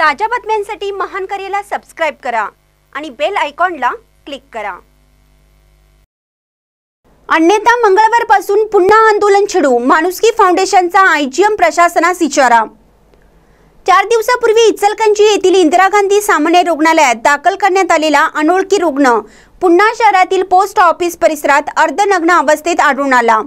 ताज्या बातम्यांसाठी महान करेला सबस्क्राइब करा आणि बेल आयकॉनला क्लिक करा अन्यथा मंगळवारपासून पुन्हा आंदोलन छेडू माणुसकी फाउंडेशनचा आयजीएम प्रशासनास इशारा चार दिवसापूर्वी इचलकंजी येथील इंदिरा गांधी सामान्य रुग्णालयात दाखल करण्यात आलेला अनोळखी रुग्ण पुन्हा शहरातील पोस्ट ऑफिस परिसरात अर्धनग्न अवस्थेत आढळून आला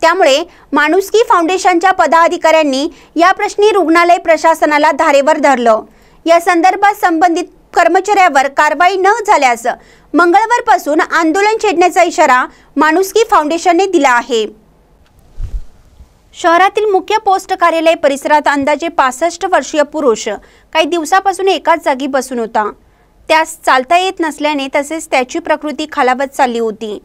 त्यामुळे माणुसकी फाउंडेशनच्या पदाधिकाऱ्यांनी या प्रश्नी रुग्णालय प्रशासनाला धारेवर धरलं या संदर्भात संबंधित कर्मचाऱ्यावर कारवाई न झाल्यास मंगळवारपासून आंदोलन छेडण्याचा इशारा माणुसकी फाउंडेशनने दिला आहे शहरातील मुख्य पोस्ट कार्यालय परिसरात अंदाजे पासष्ट वर्षीय पुरुष काही दिवसापासून एकाच जागी बसून होता त्यास चालता येत नसल्याने तसेच त्याची प्रकृती खालावत चालली होती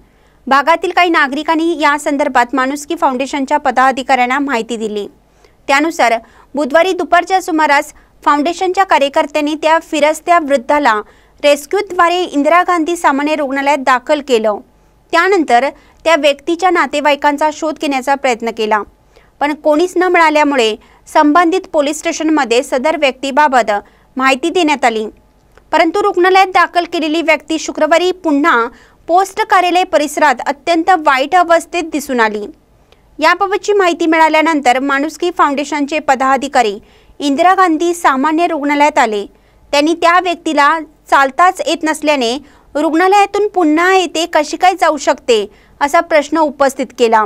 भागातील काही नागरिकांनी या संदर्भात माणुसकी फाउंडेशनच्या पदाधिकाऱ्यांना माहिती दिली त्यानुसार बुधवारी दुपारच्या सुमारास फाउंडेशनच्या कार्यकर्त्यांनी त्या फिरस्त्या वृद्धाला रेस्क्यूद्वारे इंदिरा गांधी सामान्य रुग्णालयात दाखल केलं त्यानंतर त्या व्यक्तीच्या नातेवाईकांचा शोध घेण्याचा प्रयत्न केला पण कोणीच न मिळाल्यामुळे संबंधित पोलीस स्टेशनमध्ये सदर व्यक्तीबाबत माहिती देण्यात आली परंतु रुग्णालयात दाखल केलेली व्यक्ती शुक्रवारी पुन्हा पोस्ट कार्यालय परिसरात अत्यंत वाईट अवस्थेत दिसून आली याबाबतची माहिती मिळाल्यानंतर माणुसकी फाउंडेशनचे पदाधिकारी इंदिरा गांधी सामान्य रुग्णालयात आले त्यांनी त्या व्यक्तीला चालताच येत नसल्याने रुग्णालयातून पुन्हा येथे कशी काय जाऊ शकते असा प्रश्न उपस्थित केला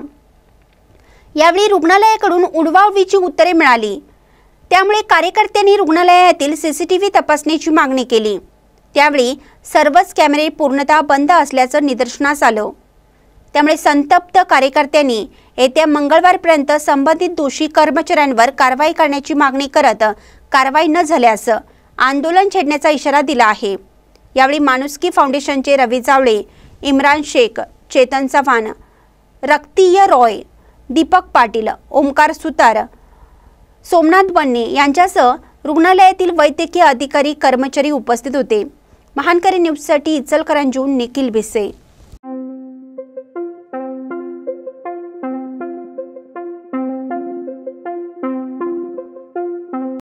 यावेळी रुग्णालयाकडून उडवाउडवीची उत्तरे मिळाली त्यामुळे कार्यकर्त्यांनी रुग्णालयातील सी सी टी व्ही तपासण्याची मागणी केली त्यावेळी सर्वच कॅमेरे पूर्णतः बंद असल्याचं निदर्शनास आलं त्यामुळे संतप्त कार्यकर्त्यांनी येत्या मंगळवारपर्यंत संबंधित दोषी कर्मचाऱ्यांवर कारवाई करण्याची मागणी करत कारवाई न झाल्यास आंदोलन छेडण्याचा इशारा दिला आहे यावेळी माणुसकी फाउंडेशनचे रवी जावळे इम्रान शेख चेतन चव्हाण रक्तीय रॉय दीपक पाटील ओमकार सुतार सोमनाथ बन्ने यांच्यासह रुग्णालयातील वैद्यकीय अधिकारी कर्मचारी उपस्थित होते महानकरी न्यूजसाठी इचलकरांजून निखिल भिसे